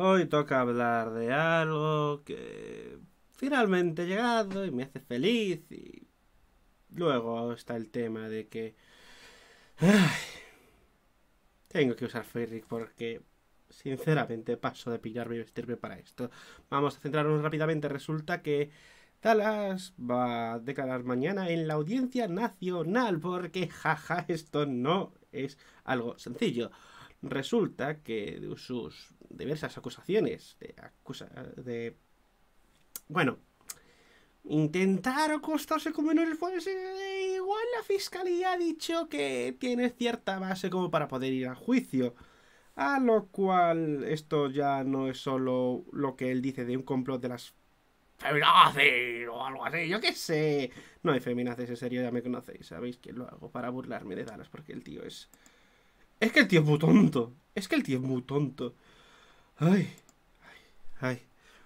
Hoy toca hablar de algo que finalmente he llegado y me hace feliz y luego está el tema de que tengo que usar Ferric porque sinceramente paso de pillarme y vestirme para esto. Vamos a centrarnos rápidamente. Resulta que Talas va a declarar mañana en la audiencia nacional porque jaja, esto no es algo sencillo. Resulta que sus diversas acusaciones de, acusa de bueno, intentar acostarse con menores pues eh, igual la fiscalía ha dicho que tiene cierta base como para poder ir a juicio. A lo cual esto ya no es solo lo que él dice de un complot de las feminazis o algo así, yo qué sé. No hay feminazis, en serio, ya me conocéis, sabéis que lo hago para burlarme de Dallas porque el tío es... Es que el tío es muy tonto, es que el tío es muy tonto. Ay, ay,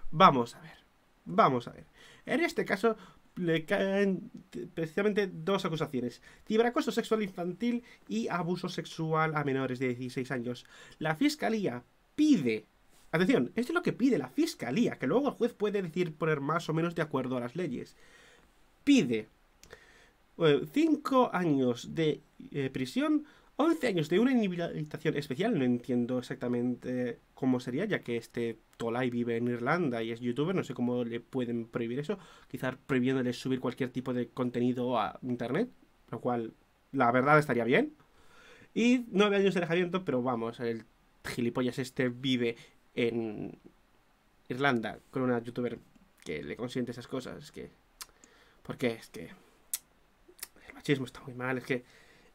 Vamos a ver. Vamos a ver. En este caso le caen precisamente dos acusaciones. Ciberacoso sexual infantil y abuso sexual a menores de 16 años. La fiscalía pide... Atención, esto es lo que pide la fiscalía, que luego el juez puede decir poner más o menos de acuerdo a las leyes. Pide eh, cinco años de eh, prisión 11 años de una inhabilitación especial, no entiendo exactamente cómo sería, ya que este Tolai vive en Irlanda y es youtuber, no sé cómo le pueden prohibir eso, quizás prohibiéndole subir cualquier tipo de contenido a internet, lo cual la verdad estaría bien. Y 9 años de alejamiento, pero vamos, el gilipollas este vive en Irlanda con una youtuber que le consiente esas cosas, es que... ¿Por qué? es que... El machismo está muy mal, es que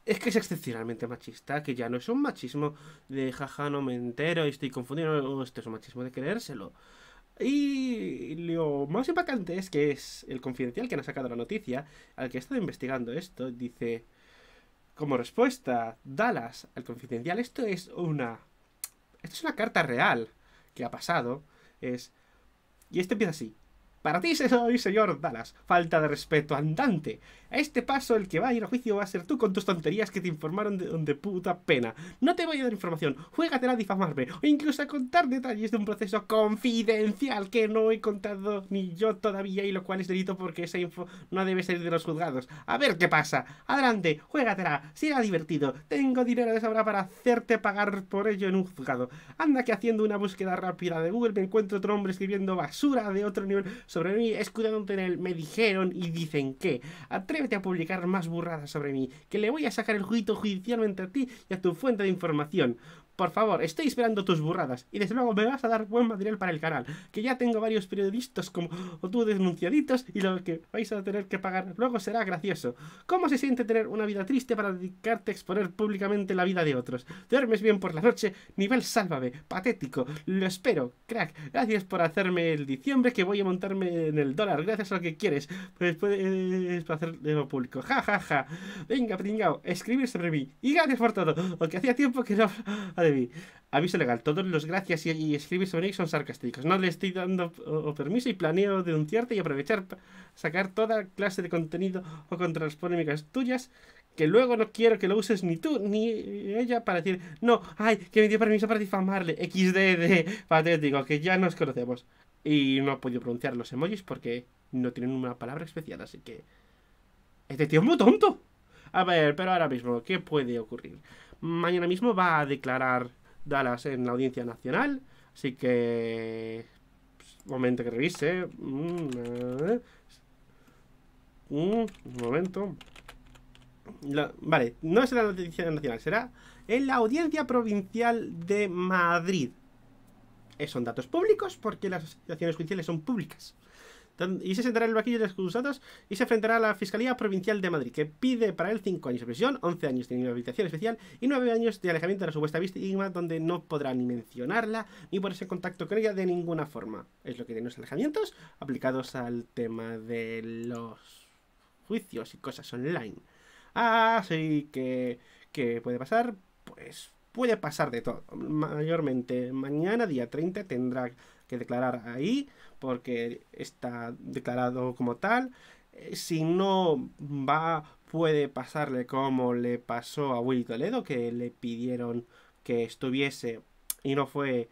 es que es excepcionalmente machista, que ya no es un machismo de jaja, no me entero y estoy confundido, esto es un machismo de creérselo. Y lo más impactante es que es el confidencial que ha sacado la noticia, al que ha estado investigando esto, dice, como respuesta, Dallas al confidencial, esto es una... Esto es una carta real que ha pasado, es... Y este empieza así. Para ti, señor, señor Dallas, falta de respeto andante. A este paso, el que va a ir a juicio va a ser tú con tus tonterías que te informaron de, donde puta pena. No te voy a dar información, juégatela a difamarme o incluso a contar detalles de un proceso confidencial que no he contado ni yo todavía y lo cual es delito porque esa info no debe salir de los juzgados. A ver qué pasa. Adelante, juégatela, será divertido. Tengo dinero de sobra para hacerte pagar por ello en un juzgado. Anda que haciendo una búsqueda rápida de Google me encuentro otro hombre escribiendo basura de otro nivel sobre mí, escudándote en el me dijeron y dicen que. Atrévete a publicar más burradas sobre mí, que le voy a sacar el juicio judicialmente a ti y a tu fuente de información. Por favor, estoy esperando tus burradas. Y desde luego me vas a dar buen material para el canal. Que ya tengo varios periodistas como tú denunciaditos y lo que vais a tener que pagar luego será gracioso. ¿Cómo se siente tener una vida triste para dedicarte a exponer públicamente la vida de otros? Duermes bien por la noche, nivel sálvame, patético. Lo espero, crack. Gracias por hacerme el diciembre que voy a montarme en el dólar. Gracias a lo que quieres. Pues puedes hacerlo público. Ja, ja, ja. Venga, pringao, escribir sobre mí. Y gracias por todo. Porque hacía tiempo que no... Aviso legal, todos los gracias y, escribes sobre son sarcásticos. No le estoy dando permiso y planeo denunciarte y aprovechar sacar toda clase de contenido o contra las polémicas tuyas que luego no quiero que lo uses ni tú ni ella para decir, no, ay, que me dio permiso para difamarle, XDD, patético, que ya nos conocemos. Y no ha podido pronunciar los emojis porque no tienen una palabra especial, así que... Este tío es muy tonto. A ver, pero ahora mismo, ¿qué puede ocurrir? Mañana mismo va a declarar Dallas en la Audiencia Nacional, así que... Pues, momento que revise. Mm, eh. mm, un momento. vale, no será la audiencia nacional, será en la audiencia provincial de Madrid. Eh, son datos públicos porque las asociaciones judiciales son públicas y se sentará en el vaquillo de los acusados y se enfrentará a la Fiscalía Provincial de Madrid, que pide para él 5 años de prisión, 11 años de inhabilitación especial y 9 años de alejamiento de la supuesta víctima, donde no podrá ni mencionarla ni ponerse en contacto con ella de ninguna forma. Es lo que tienen los alejamientos aplicados al tema de los juicios y cosas online. Así que, ¿qué puede pasar? Pues puede pasar de todo. Mayormente, mañana, día 30, tendrá que declarar ahí, porque está declarado como tal. Eh, si no va, puede pasarle como le pasó a Willy Toledo, que le pidieron que estuviese y no fue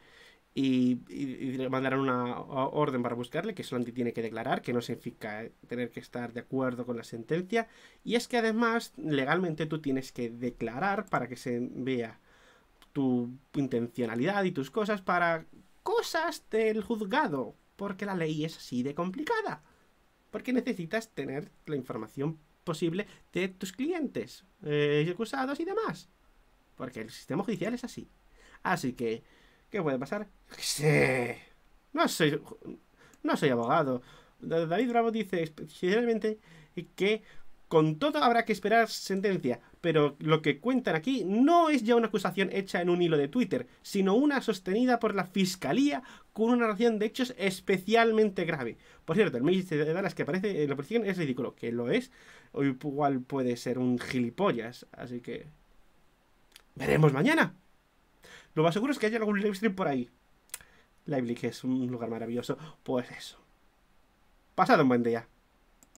y, y, y mandaron una orden para buscarle, que solamente tiene que declarar, que no significa tener que estar de acuerdo con la sentencia. Y es que además legalmente tú tienes que declarar para que se vea tu intencionalidad y tus cosas para cosas del juzgado, porque la ley es así de complicada. Porque necesitas tener la información posible de tus clientes, eh, acusados y demás. Porque el sistema judicial es así. Así que, ¿qué puede pasar? No soy, no soy abogado. David Bravo dice especialmente que con todo habrá que esperar sentencia, pero lo que cuentan aquí no es ya una acusación hecha en un hilo de Twitter, sino una sostenida por la Fiscalía con una relación de hechos especialmente grave. Por cierto, el ministro de Dallas que aparece en la oposición es ridículo, que lo es, Hoy igual puede ser un gilipollas, así que... Veremos mañana. Lo más seguro es que haya algún livestream por ahí. Lively, es un lugar maravilloso. Pues eso. Pasado un buen día.